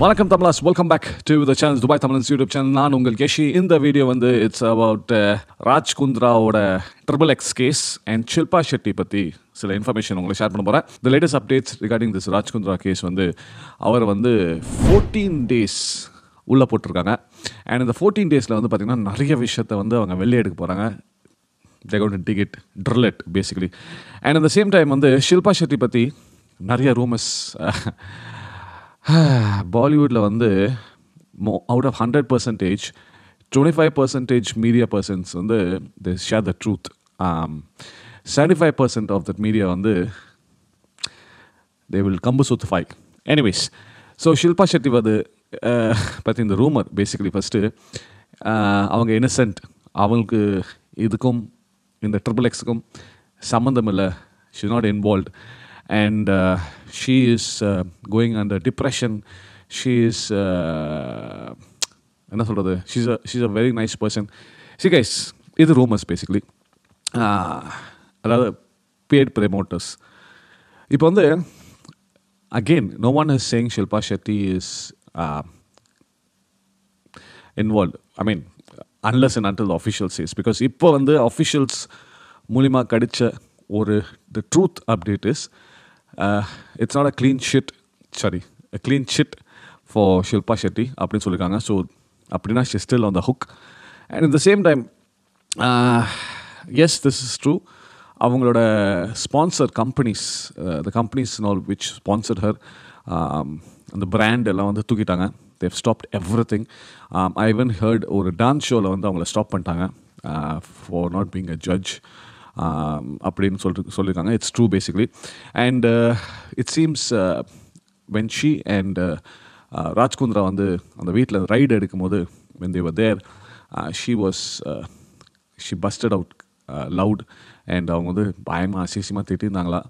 வணக்கம் தமிழாஸ் welcome back to the channel Dubai தமிழன்ஸ் யூடியூப் சேனல் நான் உங்கள் கேஷி இந்த வீடியோ வந்து இட்ஸ் அபவுட் ராஜ் குந்த்ராவோட triple X case and Shilpa Shetty பற்றி சில இன்ஃபர்மேஷன் உங்களை ஷேர் பண்ண போகிறேன் the latest updates regarding this Raj Kundra case வந்து அவர் வந்து ஃபோர்டீன் டேஸ் உள்ளே போட்டிருக்காங்க அண்ட் இந்த ஃபோர்டீன் டேஸில் வந்து பார்த்திங்கன்னா நிறைய விஷயத்தை வந்து அவங்க வெளியே எடுக்க போகிறாங்க they ticket drilled basically and அந்த சேம் டைம் வந்து ஷில்பா ஷெட்டி பற்றி நிறைய ரூமர்ஸ் பாலிவுட்டில் வந்து more out of hundred percentage twenty five percentage media persons வந்து the share the truth seventy five percent of that media வந்து they will come up such fake anyways so Shilpa Shetty வந்து uh, பற்றி இந்த ரூமர் பேசிக்கலி ஃபஸ்ட்டு அவங்க innocent அவங்களுக்கு இதுக்கும் இந்த triple எக்ஸுக்கும் சம்மந்தம் இல்லை she not involve and uh, she is uh, going under depression. She is, uh, she's, a, she's a very nice person. See, guys, these are rumors basically. Rather, uh, paid promoters. Now, again, no one is saying Shilpa Shetty is involved. I mean, unless and until the official says. Because now, the officials, Mulima Kadicha, or the truth update is. It's not a clean sheet sorry clean sheet for Shilpa Shetty அப்படின்னு சொல்லியிருக்காங்க so அப்படின்னா she still on the hook and it the same time as this is true அவங்களோட sponsor companies the companies all which sponsor her அந்த brand எல்லாம் வந்து தூக்கிட்டாங்க they've stopped every thing I even heard ஒரு dance ஷோவில் வந்து அவங்கள stop பண்ணிட்டாங்க for not being a judge அப்படின்னு சொல்லிட்டு சொல்லியிருக்காங்க it's true basically and it seems when she and Raj Kundra வந்து அந்த வீட்டில் ரைடு எடுக்கும்போது when they were there she was she busted out loud and அவங்க வந்து பயமாக அசிசியமாக திட்டிருந்தாங்களா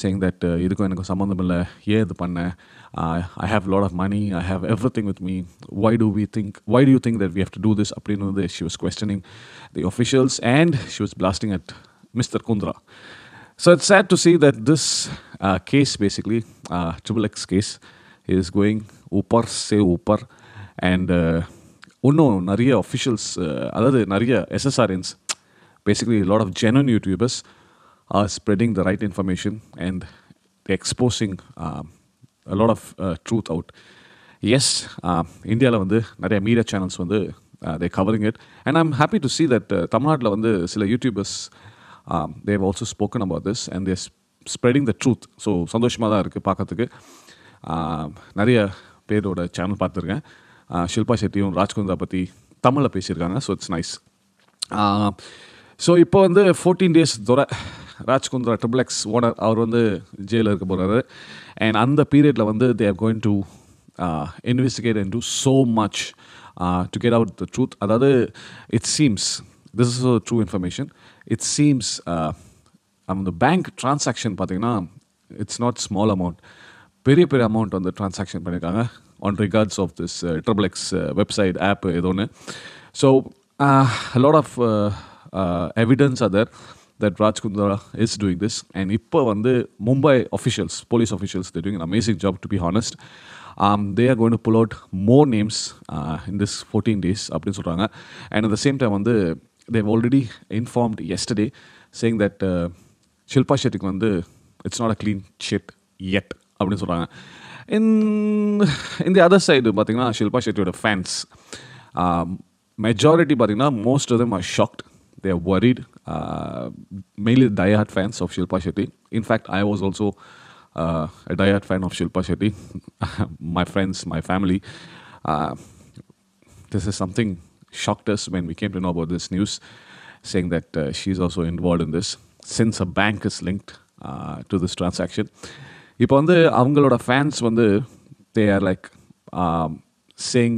சேங் தட் uh, இதுக்கும் எனக்கு சம்மந்தம் இல்லை ஏன் இது பண்ணேன் I have lot of money I have every thing with me why do we think why do think that we have to do this அப்படின்னு வந்து she was questioning the officials and she was blasting at Mr. Kundra. So it's sad to see that this uh, case, basically, uh, Triple uh, X case, is going upar se upar. And uh, nariya Naria officials, uh, other than Naria SSRNs, basically a lot of genuine YouTubers are spreading the right information and exposing um, a lot of uh, truth out. Yes இந்தியாவில் um, வந்து நிறைய media channels வந்து they covering it and I'm happy to see that தமிழ்நாட்டில் the சில YouTubers. Um, they have also spoken about this and they're spreading the truth so சந்தோஷமாக தான் இருக்குது பார்க்கறதுக்கு um, நிறைய பேரோட சேனல் பார்த்துருக்கேன் uh, ஷில்பா ஷெட்டியும் ராஜ்குந்தா பற்றி தமிழில் பேசியிருக்காங்க ஸோ இட்ஸ் நைஸ் ஸோ இப்போ வந்து ஃபோர்டீன் டேஸ் துறை ராஜ்குந்த்ரா ட்ரிபிள் எக்ஸ் ஓனர் அவர் வந்து ஜெயிலில் இருக்க போகிறாரு அண்ட் அந்த பீரியடில் வந்து they are going to investigate and do so much to get out the truth அதாவது it seems this is true information it seems அந்த பேங்க் டிரான்சாக்ஷன் பார்த்தீங்கன்னா இட்ஸ் நாட் ஸ்மால் அமௌண்ட் பெரிய பெரிய அமௌண்ட் வந்து டிரான்சாக்ஷன் பண்ணியிருக்காங்க on records of this triple X website app ஏதோ ஒன்று so lot of evidence other that ராஜ்குந்தரா is doing this and இப்போ வந்து Mumbai officials police officials they doing amazing job to be honest they are going to pull out more names in this fourteen days அப்படின்னு சொல்கிறாங்க and at the same time வந்து they've already informed yesterday saying that Shilpa ஷெட்டிக்கு வந்து it's not a clean chit yet அப்படின்னு சொல்கிறாங்க in இந்த other side பார்த்திங்கன்னா ஷில்பா ஷெட்டியோட ஃபேன்ஸ் மெஜாரிட்டி பார்த்திங்கன்னா most of them are shocked they are worried mainly diehard fans of Shilpa Shetty in fact I was also a diehard fan of Shilpa Shetty, my friends, my family. Uh, this is shocked us when we came to know about this news, saying that uh, she's also involved in this since a bank is linked to this transaction இப்போ வந்து அவங்களோட fans வந்து they are like saying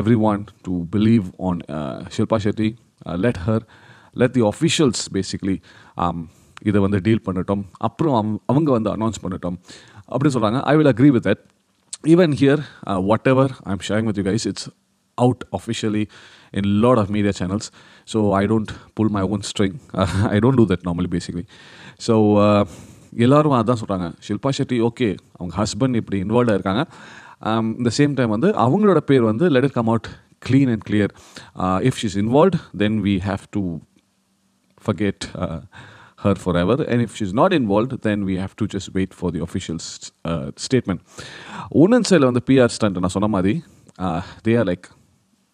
everyone to believe on Shilpa Shetty let her let the officials basically இதை வந்து deal பண்ணட்டும் அப்புறம் அவங்க வந்து அனௌன்ஸ் பண்ணட்டும் அப்படின்னு சொல்கிறாங்க I will agree with that even here whatever I am sharing with you guys it's out officially in a lot of media channels. So I don't pull my own string. I don't do that normally, basically. So எல்லாரும் அதான் சொல்கிறாங்க Shilpa Shetty okay அவங்க husband இப்படி involve இருக்காங்க இந்த same time வந்து அவங்களோட பேர் வந்து let it come out clean and clear if she's involve then we have to forget uh, her forever. And if she's not involved, then we have to just wait for the official st- uh, statement. Unan Sel on the PR stunt, நான் சொன்ன மாதிரி they are like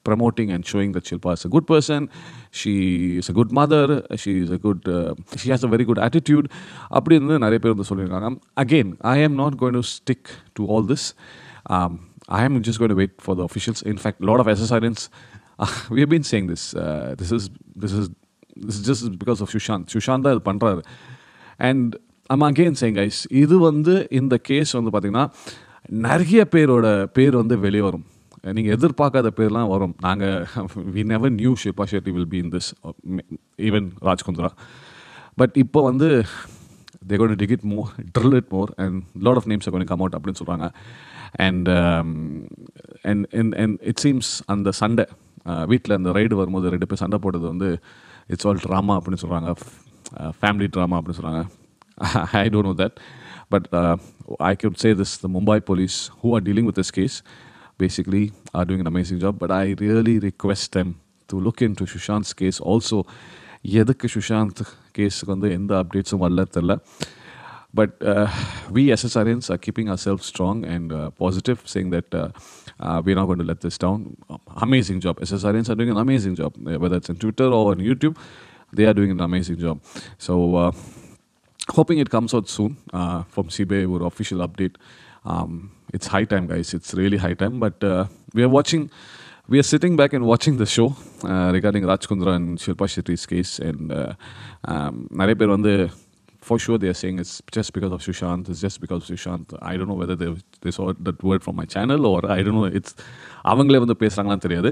promoting and showing that Shilpa is a good person. She is a good mother. She is a good. Uh, she has a very good attitude. அப்படி இருந்து நிறைய பேர் வந்து சொல்லியிருக்காங்க again I am not going to stick to all this I am just going to wait for the officials in fact lot of SSRians we have been saying this this is this is this is just because of Sushant Sushant தான் இது பண்ணுறாரு and ஆமாம் again saying ice இது வந்து இந்த case வந்து பார்த்திங்கன்னா நிறைய பேரோட பேர் வந்து வெளியே வரும் நீங்கள் எதிர்பார்க்காத பேர்லாம் வரும் நாங்கள் we never knew Shilpa Shetty will be in this even Raj Kundra but இப்போ வந்து they gonna dig it more drill it more and lot of names கொஞ்சம் கம் அவுட் அப்படின்னு சொல்கிறாங்க and and and and it seems அந்த சண்டை uh, வீட்டில் அந்த ரைடு வரும்போது ரெண்டு பேர் சண்டை போட்டது வந்து இட்ஸ் ஆல் ட்ராமா அப்படின்னு சொல்கிறாங்க ஃபேமிலி ட்ராமா அப்படின்னு சொல்கிறாங்க I don't know that but I can say this the Mumbai police who are dealing with this case basically are doing an amazing job. But I really request them to look into Sushant case also எதுக்கு சுஷாந்த் கேஸுக்கு வந்து எந்த அப்டேட்ஸும் வரல தெரில but But uh, we ஆர are keeping ourselves strong and uh, positive, saying that that uh, we're not going to let this down. Amazing job. SSRNs are doing an amazing job, whether it's on Twitter or on YouTube. They are doing an amazing job. So, hoping it comes out soon from CBI, our official update. Um, it's high time, guys. It's really high time. But uh, we are watching, we are sitting back and watching the show uh, regarding rajkundra and Shilpa Shetty's case. And நிறைய பேர் வந்து for sure they are saying it's just because of Sushant, it's just because of Sushant. I don't know whether they, they saw that word from my channel or I don't know. It's அவங்களே வந்து பேசுகிறாங்களான்னு தெரியாது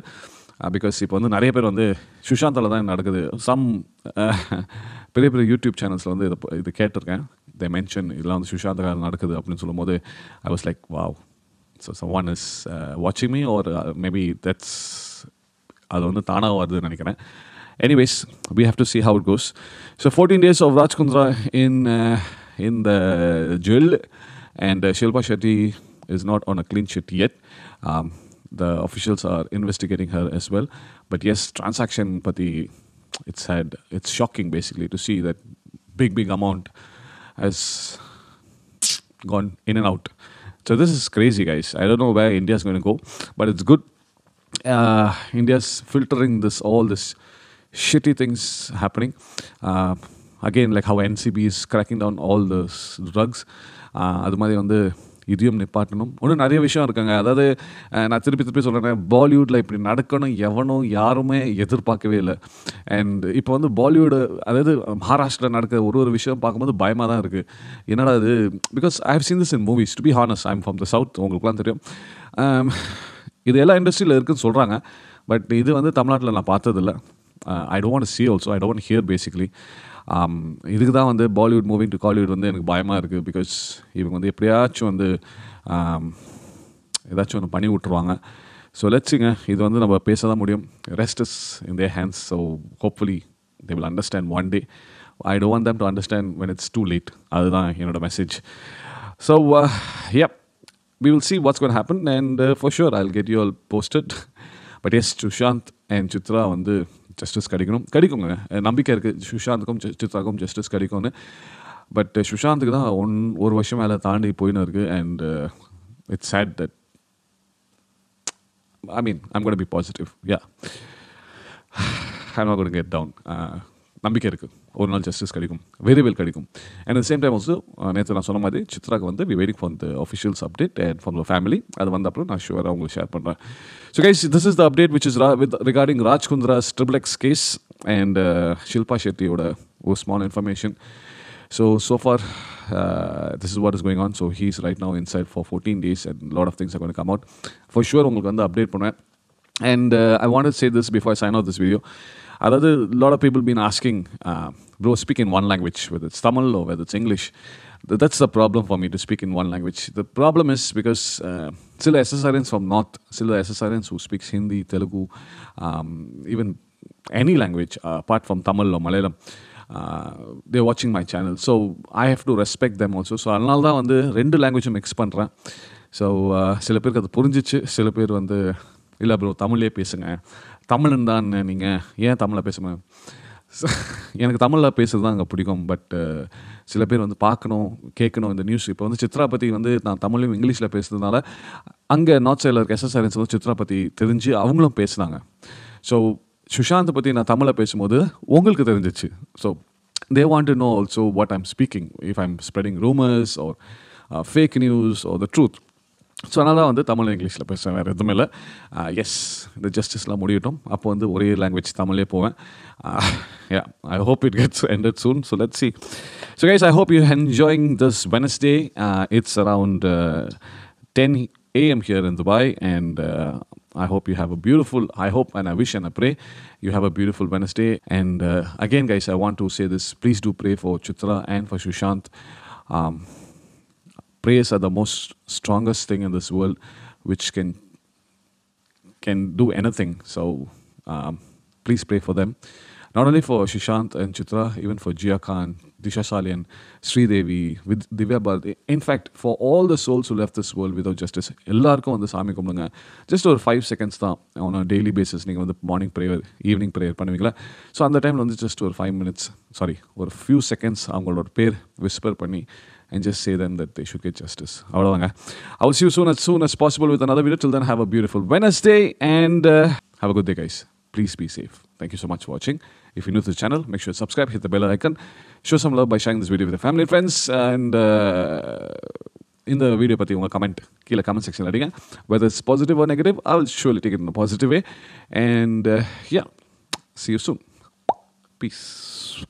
because இப்போ வந்து நிறைய பேர் வந்து சுஷாந்தால் தான் நடக்குது சம் பெரிய பெரிய யூடியூப் சேனல்ஸில் வந்து இதை இது கேட்டிருக்கேன் they mention இதெல்லாம் வந்து சுஷாந்தகா நடக்குது அப்படின்னு சொல்லும் போது I was like wow so someone is வாட்சிங் மீ ஆர் மேபி தட்ஸ் அது வந்து தானாக வருதுன்னு நினைக்கிறேன் anyways we have to see how it goes so fourteen days of Raj Kundra in in the jail and Shilpa Shetty is not on a clean sheet yet the officials are investigating her as well. But yes, transaction pati, it's had it's shocking basically to see that big big amount has gone in and out. So this is crazy, guys. I don't know where India is going to go, but it's good. Uh, India's filtering this all this shitty things happening. Uh, again, like how NCB is cracking down all the drugs. அது மாதிரி வந்து இதையும் நிப்பாட்டணும் இன்னும் நிறைய விஷயம் இருக்காங்க அதாவது நான் திருப்பி திருப்பி சொல்கிறேன் பாலிவுட்டில் இப்படி நடக்கணும் எவனும் யாருமே எதிர்பார்க்கவே இல்லை அண்ட் இப்போ வந்து பாலிவுடு அதாவது மகாராஷ்டிரா நடக்கிற ஒரு ஒரு விஷயம் பார்க்கும்போது பயமாக தான் இருக்குது என்னடா அது because I have seen this in movies to be honest I'm from the south உங்களுக்குலாம் தெரியும் um, இது எல்லா இண்டஸ்ட்ரியில் இருக்குதுன்னு சொல்கிறாங்க பட் இது வந்து தமிழ்நாட்டில் நான் பார்த்ததில்ல I don't see also I don't hear basically Um, இதுக்கு தான் வந்து பாலிவுட் மூவிங் டு காலிவுட் வந்து எனக்கு பயமாக இருக்குது பிகாஸ் இவங்க வந்து எப்படியாச்சும் வந்து um, ஏதாச்சும் ஒன்று பண்ணி விட்ருவாங்க ஸோ லட்சுங்க இது வந்து நம்ம பேச தான் முடியும் rest is in the hands so hopefully they will understand one day I don't want them to understand when it's too late அதுதான் என்னோடய message so yup we will see what's gonna happen and and sure uh, I sure get you all all posted but yes sushant and chitra justice கிடைக்கணும் கிடைக்குங்க நம்பிக்கை இருக்குது சுஷாந்துக்கும் ஜஸ்டிஸாக்கும் justice கிடைக்கும்னு but சுஷாந்துக்கு தான் one ஒரு வருஷம் மேலே தாண்டி போயின்னு இருக்குது and it's sad that I mean I'm gotta be positive yeah I gotta get down நம்பிக்கை இருக்குது ஒரு நாள் ஜஸ்டிஸ் கிடைக்கும் வெரிவில் கிடைக்கும் அண்ட் அட் சேம் டைம் வந்து நேற்று நான் சொன்ன மாதிரி சித்ராக்கு வந்து we waiting for the officials update and for family அது வந்த அப்புறம் நான் ஷுவராக உங்களுக்கு ஷேர் பண்ணுறேன் so guys this is the update which is with regarding Raj Kundra's triple X case and Shilpa ஷெட்டியோட ஒரு small information so so for this is what is going on so he's right now inside for fourteen days and lot of things come out for sure உங்களுக்கு வந்து update பண்ணுவேன் and I want say this before sign off this video அதாவது lot of people been asking bro speak in one language with it's Tamil or it's English that's the problem for me to speak in one language the problem is because சில SSRians from north சில SSRians who speaks Hindi Telugu even any language uh, from Tamil Malayalam or வாட்சிங் Uh, channel watching my channel. So I have to respect them also. So அதனால தான் வந்து ரெண்டு லாங்குவேஜும் mix பண்ணுறேன் so சில பேருக்கு அது புரிஞ்சிச்சு சில பேர் வந்து இல்லை ப்ரோ தமிழ்லேயே பேசுங்க தமிழன் தான் நீங்கள் ஏன் தமிழில் பேசுங்க எனக்கு தமிழில் பேசுகிறது தான் அங்கே பிடிக்கும் பட் சில பேர் வந்து பார்க்கணும் கேட்கணும் இந்த நியூஸ் இப்போ வந்து சித்ரா பற்றி வந்து நான் தமிழையும் இங்கிலீஷில் பேசுறதுனால அங்கே நார்த் சைடில் இருக்க எஸ்எஸ்ஆர்என்ஸ் வந்து சித்ரா பற்றி தெரிஞ்சு அவங்களும் பேசினாங்க ஸோ சுஷாந்த் பற்றி நான் தமிழில் பேசும்போது உங்களுக்கு தெரிஞ்சிச்சு so they want to know also what I'm speaking if I'm spreading rumours or fake news or the truth so அதனால் தான் வந்து தமிழ் இங்கிலீஷில் பேசுவேன் வேறு எதுவும் இல்லை எஸ் இந்த ஜஸ்டிஸ்லாம் முடியட்டும் அப்போ வந்து ஒரே லாங்குவேஜ் தமிழ்லேயே போவேன் yeah I hope it gets ended soon so let see so guys I hope you enjoying this Wednesday it's around ten AM here in Dubai and I hope you have a beautiful, I hope and I wish and I pray you have a beautiful Wednesday. And uh, again, guys, I want to say this please do pray for Chitra and for Shushant. Um, prayers are the most strongest thing in this world, which can can do anything. So um, please pray for them. Not only for Shishant and Chitra, even for Jia Khan, Disha Salian, Sridevi, with Divya Bharati. In fact, for all the souls who left this world without justice, எல்லாருக்கும் வந்து சாமி கும்பிடுங்க just ஒரு five seconds தான் on daily basis நீங்கள் வந்து morning prayer evening prayer பண்ணுவீங்களா so அந்த டைமில் வந்து ஜஸ்ட் ஒரு ஃபைவ் மினிட்ஸ் சாரி ஒரு ஃபியூ செகண்ட்ஸ் அவங்களோட பேர் விஸ்பர் பண்ணி and just say then that they should get justice. I will see you soon as soon as possible with another video. Till then, have a beautiful Wednesday and uh, have a good day, guys. Please be safe. Thank you so much for watching. If you're new to the channel, make sure to subscribe, hit the bell icon, show some love by sharing this video with your family and friends. And uh, in the video, you can comment in the comment section. Whether it's positive or negative, I'll surely take it in a positive way. And uh, yeah, see you soon. Peace.